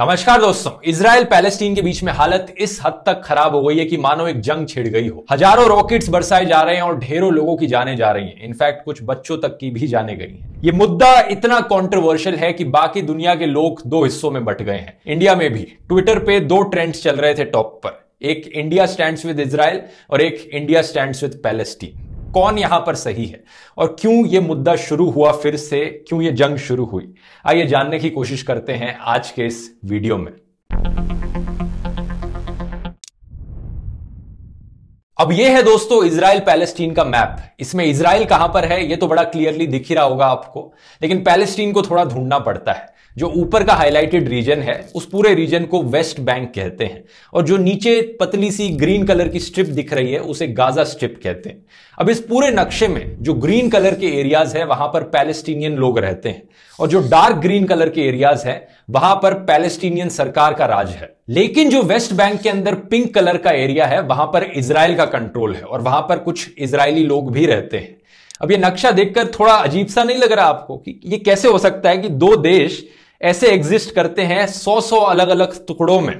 नमस्कार दोस्तों Israel Palestine के बीच में हालत इस हद तक खराब हो गई है कि मानो एक जंग छिड़ गई हो हजारों रॉकेट्स बरसाए जा रहे हैं और ढेरों लोगों की जाने जा रही हैं इनफैक्ट कुछ बच्चों तक की भी जाने गई हैं ये मुद्दा इतना कंट्रोवर्शियल है कि बाकी दुनिया के लोग दो हिस्सों में बट गए हैं इंडिया में भी ट्विटर पे दो ट्रेंड्स चल रहे थे टॉप पर एक इंडिया स्टैंड विद इसराइल और एक इंडिया स्टैंड विद पैलेस्टीन कौन यहां पर सही है और क्यों ये मुद्दा शुरू हुआ फिर से क्यों ये जंग शुरू हुई आइए जानने की कोशिश करते हैं आज के इस वीडियो में अब ये है दोस्तों इसराइल पैलेस्टीन का मैप इसमें इसराइल कहां पर है ये तो बड़ा क्लियरली दिख ही रहा होगा आपको लेकिन पैलेस्टीन को थोड़ा ढूंढना पड़ता है जो ऊपर का हाईलाइटेड रीजन है उस पूरे रीजन को वेस्ट बैंक कहते हैं और जो नीचे पतली सी ग्रीन कलर की स्ट्रिप दिख रही है उसे गाजा स्ट्रिप कहते हैं अब इस पूरे नक्शे में जो ग्रीन कलर के एरियाज है वहां पर पैलेस्टीनियन लोग रहते हैं और जो डार्क ग्रीन कलर के एरियाज है वहां पर पैलेस्टीनियन सरकार का राज है लेकिन जो वेस्ट बैंक के अंदर पिंक कलर का एरिया है वहां पर इसराइल का कंट्रोल है और वहां पर कुछ इसराइली लोग भी रहते हैं अब ये नक्शा देखकर थोड़ा अजीब सा नहीं लग रहा आपको कि ये कैसे हो सकता है कि दो देश ऐसे एग्जिस्ट करते हैं सौ सौ अलग अलग टुकड़ों में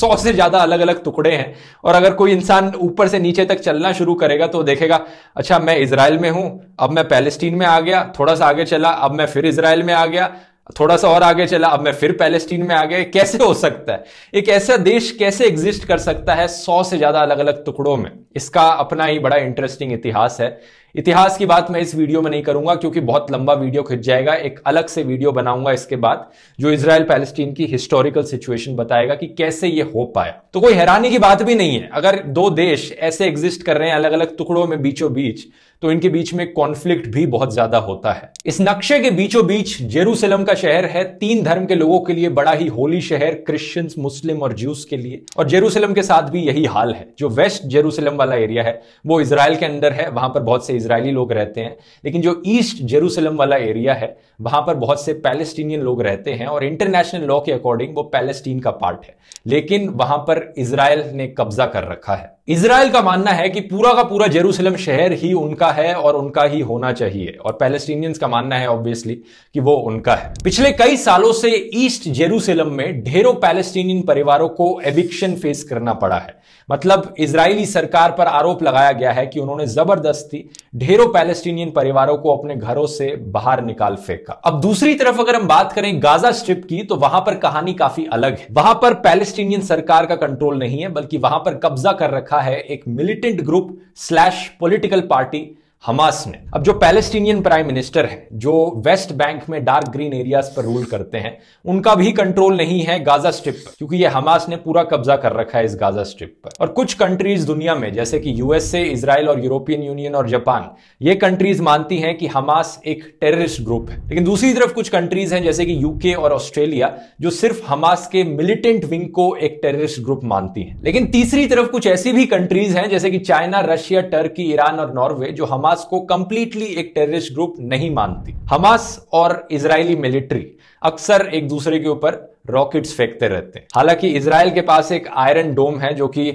सौ से ज्यादा अलग अलग टुकड़े हैं और अगर कोई इंसान ऊपर से नीचे तक चलना शुरू करेगा तो देखेगा अच्छा मैं इसराइल में हूं अब मैं पैलेस्टीन में आ गया थोड़ा सा आगे चला अब मैं फिर इसराइल में आ गया थोड़ा सा और आगे चला अब मैं फिर पैलेस्टीन में आ गया कैसे हो सकता है एक ऐसा देश कैसे एग्जिस्ट कर सकता है सौ से ज्यादा अलग अलग टुकड़ों में इसका अपना ही बड़ा इंटरेस्टिंग इतिहास है इतिहास की बात मैं इस वीडियो में नहीं करूंगा क्योंकि बहुत लंबा वीडियो खिंच जाएगा एक अलग से वीडियो बनाऊंगा इसके बाद जो इसराइल पैलेस्टीन की हिस्टोरिकल सिचुएशन बताएगा कि कैसे ये हो पाया तो कोई हैरानी की बात भी नहीं है अगर दो देश ऐसे एग्जिस्ट कर रहे हैं अलग अलग टुकड़ों में बीचों बीच तो इनके बीच में कॉन्फ्लिक्ट भी बहुत ज्यादा होता है इस नक्शे के बीचों बीच जेरूसलम का शहर है तीन धर्म के लोगों के लिए बड़ा ही होली शहर क्रिश्चियंस मुस्लिम और जूस के लिए और जेरूसलम के साथ भी यही हाल है जो वेस्ट जेरूसलम वाला एरिया है वो इसराइल के अंदर है वहां पर बहुत से इसराइली लोग रहते हैं लेकिन जो ईस्ट जेरूसलम वाला एरिया है वहां पर बहुत से पैलेस्टीनियन लोग रहते हैं और इंटरनेशनल लॉ के अकॉर्डिंग वो पैलेस्टीन का पार्ट है लेकिन वहां पर इसराइल ने कब्जा कर रखा है इसराइल का मानना है कि पूरा का पूरा जेरूसलम शहर ही उनका है और उनका ही होना चाहिए और पैलेस्टीनियंस का मानना है ऑब्वियसली कि वो उनका है पिछले कई सालों से ईस्ट जेरूसलम में ढेरों पैलेस्टीनियन परिवारों को एविक्शन फेस करना पड़ा है मतलब इसराइली सरकार पर आरोप लगाया गया है कि उन्होंने जबरदस्ती ढेरों पैलेस्टीनियन परिवारों को अपने घरों से बाहर निकाल फेंका अब दूसरी तरफ अगर हम बात करें गाजा स्ट्रिप की तो वहां पर कहानी काफी अलग है वहां पर पैलेस्टीनियन सरकार का कंट्रोल नहीं है बल्कि वहां पर कब्जा कर रखा रखा है एक militant group slash political party Hamas ने अब जो पैलेस्टीनियन प्राइम मिनिस्टर है जो वेस्ट बैंक में डार्क ग्रीन एरियाज पर रूल करते हैं उनका भी कंट्रोल नहीं है गाजा स्ट्रिप पर क्योंकि ये हमास ने पूरा कब्जा कर रखा है इस गाजा स्ट्रिप पर और कुछ कंट्रीज दुनिया में जैसे कि यूएसए इसराइल और यूरोपियन यूनियन और जापान ये कंट्रीज मानती हैं कि हमास एक टेररिस्ट ग्रुप है लेकिन दूसरी तरफ कुछ कंट्रीज हैं जैसे कि यूके और ऑस्ट्रेलिया जो सिर्फ हमास के मिलिटेंट विंग को एक टेररिस्ट ग्रुप मानती है लेकिन तीसरी तरफ कुछ ऐसी भी कंट्रीज हैं जैसे कि चाइना रशिया टर्की ईरान और नॉर्वे जो हमास हमास को कंप्लीटली एक टेररिस्ट ग्रुप नहीं मानती हमास और इजरायली मिलिट्री अक्सर एक दूसरे के ऊपर रॉकेट्स फेंकते रहते हैं हालांकि इसराइल के पास एक आयरन डोम है जो कि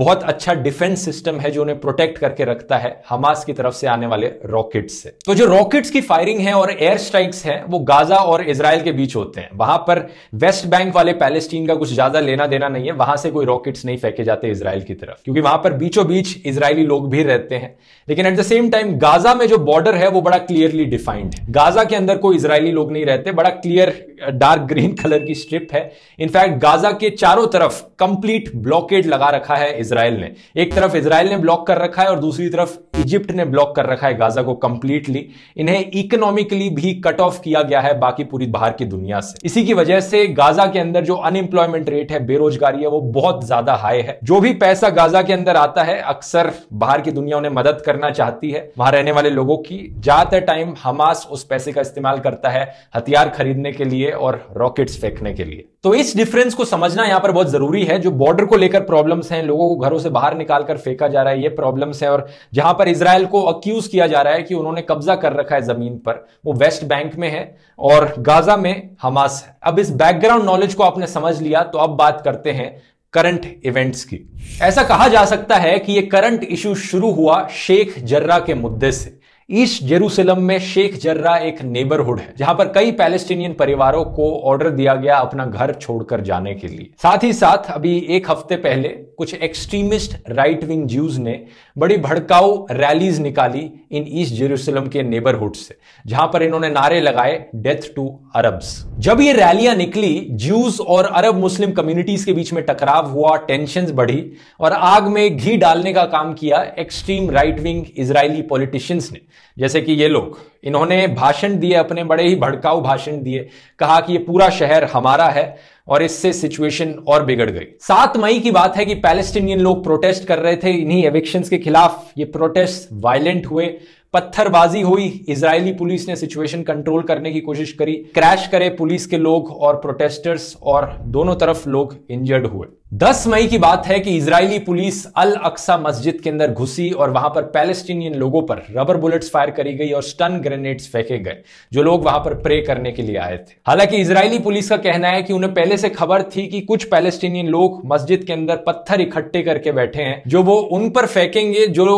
बहुत अच्छा डिफेंस सिस्टम है जो उन्हें प्रोटेक्ट करके रखता है हमास की तरफ से आने वाले रॉकेट्स से तो जो रॉकेट्स की फायरिंग है और एयर स्ट्राइक्स है वो गाजा और इसराइल के बीच होते हैं वहां पर वेस्ट बैंक वाले पैलेस्टीन का कुछ ज्यादा लेना देना नहीं है वहां से कोई रॉकेट्स नहीं फेंके जाते इसराइल की तरफ क्योंकि वहां पर बीचों बीच इसराइली लोग भी रहते हैं लेकिन at the same time Gaza में जो बॉर्डर है वो बड़ा क्लियरली डिफाइंड है गाजा के अंदर कोई इसराइली लोग नहीं रहते बड़ा क्लियर डार्क ग्रीन कलर की स्ट्रिप है इनफैक्ट गाजा के चारों तरफ कंप्लीट ब्लॉकेड लगा रखा है इसराइल ने एक तरफ इसराइल ने ब्लॉक कर रखा है और दूसरी तरफ इजिप्ट ने ब्लॉक कर रखा है गाजा को कंप्लीटली इन्हें इकोनॉमिकली भी कट ऑफ किया गया है बाकी पूरी बाहर की दुनिया से इसी की वजह से गाजा के अंदर जो अनएम्प्लॉयमेंट रेट है बेरोजगारी है वो बहुत ज्यादा हाई है जो भी पैसा गाजा के अंदर आता है अक्सर बाहर की दुनिया उन्हें मदद करना चाहती है वहां रहने वाले लोगों की ज्यादातर टाइम हमास उस पैसे का इस्तेमाल करता है हथियार खरीदने के लिए और रॉकेट्स फेंकने के लिए तो इस डिफरेंस को समझना यहाँ पर बहुत जरूरी है जो बॉर्डर को लेकर प्रॉब्लम्स हैं लोगों को घरों से बाहर निकालकर फेंका जा रहा है ये प्रॉब्लम्स हैं और जहां पर इसराइल को अक्यूज किया जा रहा है कि उन्होंने कब्जा कर रखा है जमीन पर वो वेस्ट बैंक में है और गाजा में हमास है अब इस बैकग्राउंड नॉलेज को आपने समझ लिया तो अब बात करते हैं करंट इवेंट्स की ऐसा कहा जा सकता है कि ये करंट इशू शुरू हुआ शेख जर्रा के मुद्दे से ईस्ट जेरूसलम में शेख जर्रा एक नेबरहुड है जहां पर कई पैलेस्टीनियन परिवारों को ऑर्डर दिया गया अपना घर छोड़कर जाने के लिए साथ ही साथ अभी एक हफ्ते पहले कुछ एक्सट्रीमिस्ट राइट विंग ज्यूज ने बड़ी भड़काऊ रैलीज निकाली इन ईस्ट जेरूसलम के नेबरहुड से जहां पर इन्होंने नारे लगाए डेथ टू अरब्स जब ये रैलियां निकली ज्यूज और अरब मुस्लिम कम्युनिटीज के बीच में टकराव हुआ टेंशन बढ़ी और आग में घी डालने का काम किया extreme right wing Israeli politicians ने जैसे कि ये लोग इन्होंने भाषण दिए अपने बड़े ही भड़काऊ भाषण दिए कहा कि ये पूरा शहर हमारा है और इससे सिचुएशन और बिगड़ गई सात मई की बात है कि पैलेस्टीनियन लोग प्रोटेस्ट कर रहे थे इन्हीं एविक्शन के खिलाफ ये प्रोटेस्ट वायलेंट हुए पत्थरबाजी हुई इजरायली पुलिस ने सिचुएशन कंट्रोल करने की कोशिश करी क्रैश करे पुलिस के लोग और प्रोटेस्टर्स और दोनों तरफ लोग इंजर्ड हुए 10 मई की बात है कि इजरायली पुलिस अल अक्सा मस्जिद के अंदर घुसी और वहां पर पैलेस्टीनियन लोगों पर रबर बुलेट्स फायर करी गई और स्टन ग्रेनेड्स फेंके गए जो लोग वहां पर प्रे करने के लिए आए थे हालांकि इजरायली पुलिस का कहना है कि उन्हें पहले से खबर थी कि कुछ पैलेस्टीनियन लोग मस्जिद के अंदर पत्थर इकट्ठे करके बैठे हैं जो वो उन पर फेंकेंगे जो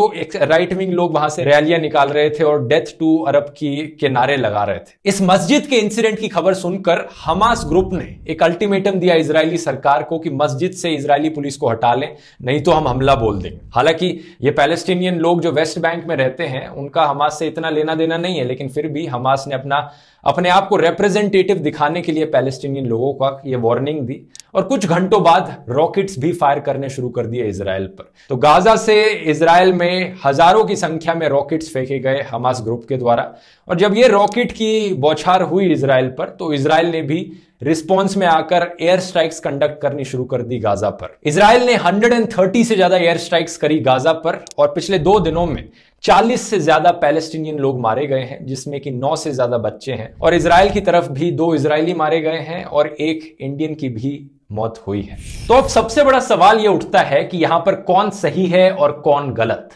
राइट विंग लोग वहां से रैलियां निकाल निकाल रहे थे और डेथ टू अरब की के नारे लगा रहे थे इस मस्जिद के इंसिडेंट की खबर सुनकर हमास ग्रुप ने एक अल्टीमेटम दिया इसराइली सरकार को कि मस्जिद से इसराइली पुलिस को हटा लें नहीं तो हम हमला बोल दें हालांकि ये पैलेस्टीनियन लोग जो वेस्ट बैंक में रहते हैं उनका हमास से इतना लेना देना नहीं है लेकिन फिर भी हमास ने अपना अपने आप को रिप्रेजेंटेटिव दिखाने के लिए पैलेस्टीनियन लोगों का ये वार्निंग दी और कुछ घंटों बाद रॉकेट्स भी फायर करने शुरू कर दिए इसराइल पर तो गाजा से इसराइल में हजारों की संख्या में रॉकेट्स फेंके गए हमास ग्रुप के द्वारा और जब ये रॉकेट की बौछार हुई इसराइल पर तो इसराइल ने भी रिस्पॉन्स में आकर एयर स्ट्राइक्स कंडक्ट करनी शुरू कर दी गाजा पर इसराइल ने 130 से ज्यादा एयर स्ट्राइक्स करी गाजा पर और पिछले दो दिनों में चालीस से ज्यादा पैलेस्टीनियन लोग मारे गए हैं जिसमें कि नौ से ज्यादा बच्चे हैं और इसराइल की तरफ भी दो इसराइली मारे गए हैं और एक इंडियन की भी मौत हुई है तो अब सबसे बड़ा सवाल यह उठता है कि यहां पर कौन सही है और कौन गलत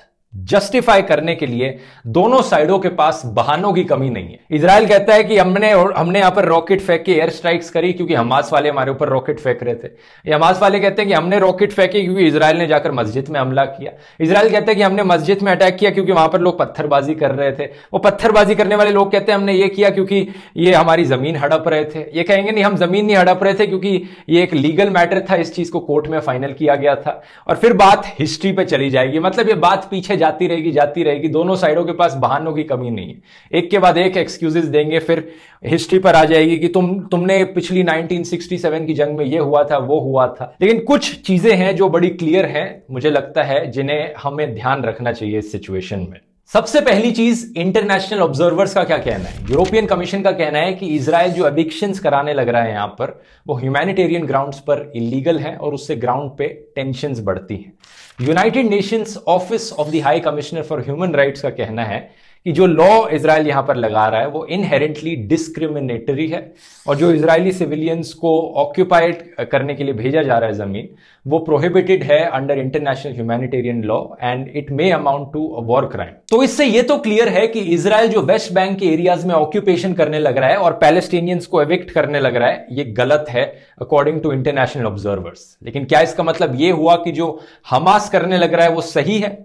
जस्टिफाई करने के लिए दोनों साइडों के पास बहानों की कमी नहीं है इसराइल कहता है कि हमने और हमने यहां पर रॉकेट फेंक के एयर स्ट्राइक्स करी क्योंकि हमास वाले हमारे ऊपर रॉकेट फेंक रहे थे हमास वाले कहते हैं कि हमने रॉकेट फेंके क्योंकि इसराइल ने जाकर मस्जिद में हमला किया इसराइल कहते हैं कि हमने मस्जिद में अटैक किया क्योंकि वहां पर लोग पत्थरबाजी कर रहे थे वो पत्थरबाजी करने वाले लोग कहते हैं हमने ये किया क्योंकि ये हमारी जमीन हड़प रहे थे ये कहेंगे नहीं हम जमीन नहीं हड़प रहे थे क्योंकि ये एक लीगल मैटर था इस चीज को कोर्ट में फाइनल किया गया था और फिर बात हिस्ट्री पर चली जाएगी मतलब ये बात पीछे जाती रहेगी जाती रहेगी दोनों साइडों के पास बहानों की कमी नहीं है एक के बाद एक एक्सक्यूजेस देंगे फिर हिस्ट्री पर आ जाएगी कि तुम तुमने पिछली 1967 की जंग में ये हुआ था वो हुआ था लेकिन कुछ चीजें हैं जो बड़ी क्लियर हैं मुझे लगता है जिन्हें हमें ध्यान रखना चाहिए इस सिचुएशन में सबसे पहली चीज इंटरनेशनल ऑब्जर्वर्स का क्या कहना है यूरोपियन कमीशन का कहना है कि इसराइल जो एविक्शन कराने लग रहा है यहां पर वो ह्यूमैनिटेरियन ग्राउंड्स पर इलीगल है और उससे ग्राउंड पे टेंशन बढ़ती हैं United Nations office of the high commissioner for human rights का कहना है कि जो लॉ इसराइल यहां पर लगा रहा है वो इनहेरेंटली डिस्क्रिमिनेटरी है और जो इसराइली सिविलियंस को ऑक्यूपाइड करने के लिए भेजा जा रहा है ज़मीन वो प्रोहिबिटेड है under international humanitarian law and it may amount to a war crime तो इससे ये तो क्लियर है कि इसराइल जो वेस्ट बैंक के एरियाज में ऑक्यूपेशन करने लग रहा है और पैलेस्टीनियंस को एविक्ट करने लग रहा है ये गलत है अकॉर्डिंग टू इंटरनेशनल ऑब्जर्वर्स लेकिन क्या इसका मतलब ये हुआ कि जो हमास करने लग रहा है वो सही है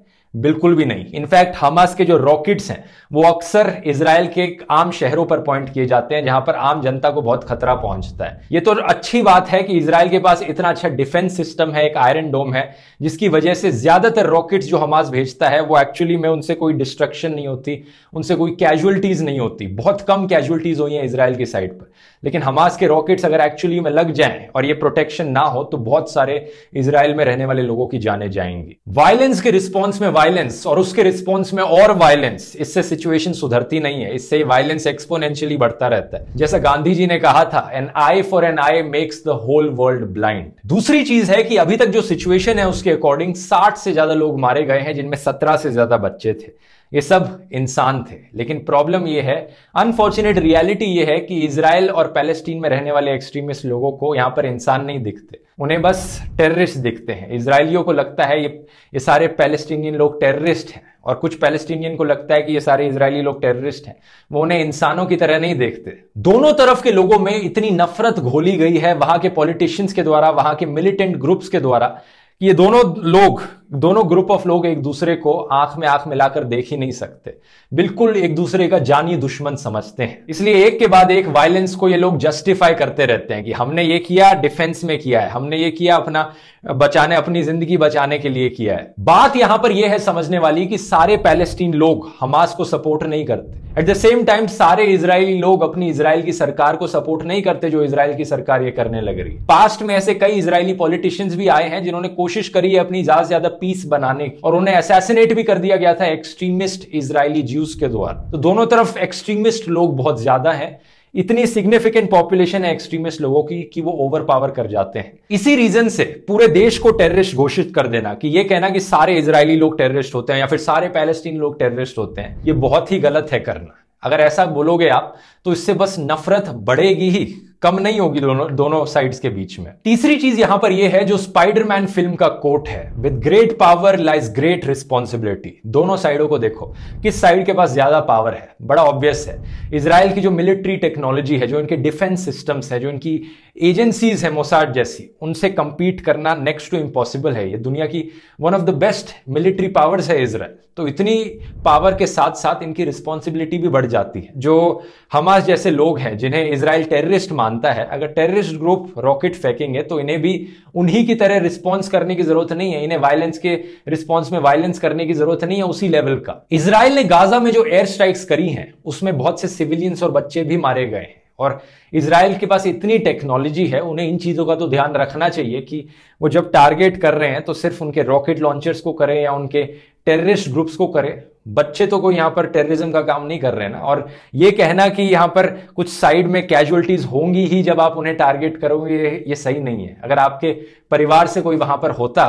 बिल्कुल भी नहीं इनफैक्ट हमास के जो रॉकेट्स हैं वो अक्सर इसराइल के आम शहरों पर पॉइंट किए जाते हैं जहां पर आम जनता को बहुत खतरा पहुंचता है ये तो अच्छी बात है कि इसराइल के पास इतना अच्छा डिफेंस सिस्टम है एक आयरन डोम है जिसकी वजह से ज्यादातर रॉकेट्स जो हमास भेजता है वो एक्चुअली में उनसे कोई डिस्ट्रक्शन नहीं होती उनसे कोई कैजुअलिटीज नहीं होती बहुत कम कैजुअलिटीज हुई हैं इसराइल की साइड पर लेकिन हमास के रॉकेट्स अगर एक्चुअली में लग जाए और ये प्रोटेक्शन ना हो तो बहुत सारे इसराइल में रहने वाले लोगों की जाने जाएंगी वायलेंस के रिस्पॉन्स में वायलेंस और उसके रिस्पॉन्स में और वायलेंस इससे सिचुएशन सुधरती नहीं है इससे वायलेंस एक्सपोनेंशियली बढ़ता रहता है जैसा गांधी जी ने कहा था an eye for an eye makes the whole world blind दूसरी चीज है कि अभी तक जो सिचुएशन है उसके अकॉर्डिंग साठ से ज्यादा लोग मारे गए हैं जिनमें सत्रह से ज्यादा बच्चे थे ये सब इंसान थे लेकिन प्रॉब्लम ये है अनफॉर्चुनेट रियलिटी ये है कि इसराइल और पैलेस्टीन में रहने वाले एक्सट्रीमिस्ट लोगों को यहां पर इंसान नहीं दिखते उन्हें बस टेररिस्ट दिखते हैं इसराइलियों को लगता है ये ये सारे पैलेस्टीनियन लोग टेररिस्ट हैं और कुछ पैलेस्टीनियन को लगता है कि ये सारे इसराइली लोग टेररिस्ट हैं वो उन्हें इंसानों की तरह नहीं देखते दोनों तरफ के लोगों में इतनी नफरत घोली गई है वहां के पॉलिटिशियंस के द्वारा वहां के मिलिटेंट ग्रुप्स के द्वारा कि ये दोनों लोग दोनों ग्रुप ऑफ लोग एक दूसरे को आंख में आंख मिलाकर देख ही नहीं सकते बिल्कुल एक दूसरे का जानी दुश्मन समझते हैं इसलिए एक के बाद एक वायलेंस को ये लोग जस्टिफाई करते रहते हैं कि हमने ये किया डिफेंस में किया है हमने ये किया अपना बचाने अपनी जिंदगी बचाने के लिए किया है बात यहां पर यह है समझने वाली कि सारे पैलेस्टीन लोग हमास को सपोर्ट नहीं करते एट द सेम टाइम सारे इसराइली लोग अपनी इसराइल की सरकार को सपोर्ट नहीं करते जो इसराइल की सरकार ये करने लग रही पास्ट में ऐसे कई इसराइली पॉलिटिशियंस भी आए हैं जिन्होंने कोशिश करी है अपनी ज्यादा से ज्यादा पीस बनाने की और उन्हें असैसिनेट भी कर दिया गया था एक्सट्रीमिस्ट इसराइली ज्यूज के द्वारा तो दोनों तरफ एक्सट्रीमिस्ट लोग बहुत ज्यादा है इतनी सिग्निफिकेंट पॉपुलेशन है एक्सट्रीमिस्ट लोगों की कि वो ओवर पावर कर जाते हैं इसी रीजन से पूरे देश को टेररिस्ट घोषित कर देना कि ये कहना कि सारे इसराइली लोग टेररिस्ट होते हैं या फिर सारे पैलेस्टीन लोग टेररिस्ट होते हैं ये बहुत ही गलत है करना अगर ऐसा बोलोगे आप तो इससे बस नफरत बढ़ेगी ही कम नहीं होगी दोनों दोनों साइड्स के बीच में तीसरी चीज यहां पर यह है जो स्पाइडरमैन फिल्म का कोट है with great power lies great responsibility दोनों साइडों को देखो किस साइड के पास ज्यादा पावर है बड़ा ऑब्वियस है इसराइल की जो मिलिट्री टेक्नोलॉजी है जो इनके डिफेंस सिस्टम्स है जो इनकी एजेंसीज है मोसाड जैसी उनसे कंपीट करना नेक्स्ट टू इम्पॉसिबल है ये दुनिया की one of the best military powers है इसराइल तो इतनी पावर के साथ साथ इनकी रिस्पॉन्सिबिलिटी भी बढ़ जाती है जो हमास जैसे लोग हैं जिन्हें इसराइल टेररिस्ट मान मानता है अगर टेररिस्ट ग्रुप रॉकेट फेंकेंगे तो इन्हें भी उन्हीं की तरह रिस्पॉन्स करने की जरूरत नहीं है इन्हें वायलेंस के रिस्पॉन्स में वायलेंस करने की जरूरत नहीं है उसी लेवल का इसराइल ने गाजा में जो एयर स्ट्राइक्स करी हैं उसमें बहुत से सिविलियंस और बच्चे भी मारे गए हैं और इसराइल के पास इतनी टेक्नोलॉजी है उन्हें इन चीज़ों का तो ध्यान रखना चाहिए कि वो जब टारगेट कर रहे हैं तो सिर्फ उनके रॉकेट लॉन्चर्स को करें या उनके टेररिस्ट ग्रुप्स को करें बच्चे तो कोई यहाँ पर टेररिज्म का काम नहीं कर रहे ना और ये कहना कि यहाँ पर कुछ साइड में कैजुअलिटीज होंगी ही जब आप उन्हें टारगेट करोगे ये, ये सही नहीं है अगर आपके परिवार से कोई वहां पर होता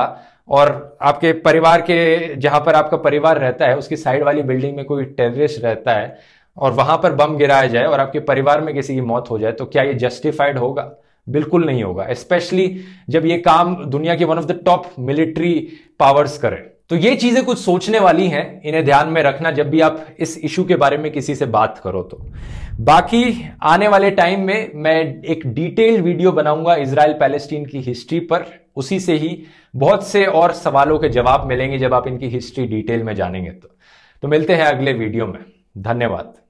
और आपके परिवार के जहां पर आपका परिवार रहता है उसकी साइड वाली बिल्डिंग में कोई टेररिस्ट रहता है और वहां पर बम गिराया जाए और आपके परिवार में किसी की मौत हो जाए तो क्या ये जस्टिफाइड होगा बिल्कुल नहीं होगा स्पेशली जब ये काम दुनिया के one of the top military powers करें तो ये चीजें कुछ सोचने वाली हैं इन्हें ध्यान में रखना जब भी आप इस इशू के बारे में किसी से बात करो तो बाकी आने वाले टाइम में मैं एक डिटेल्ड वीडियो बनाऊंगा इसराइल पैलेस्टीन की हिस्ट्री पर उसी से ही बहुत से और सवालों के जवाब मिलेंगे जब आप इनकी हिस्ट्री डिटेल में जानेंगे तो, तो मिलते हैं अगले वीडियो में धन्यवाद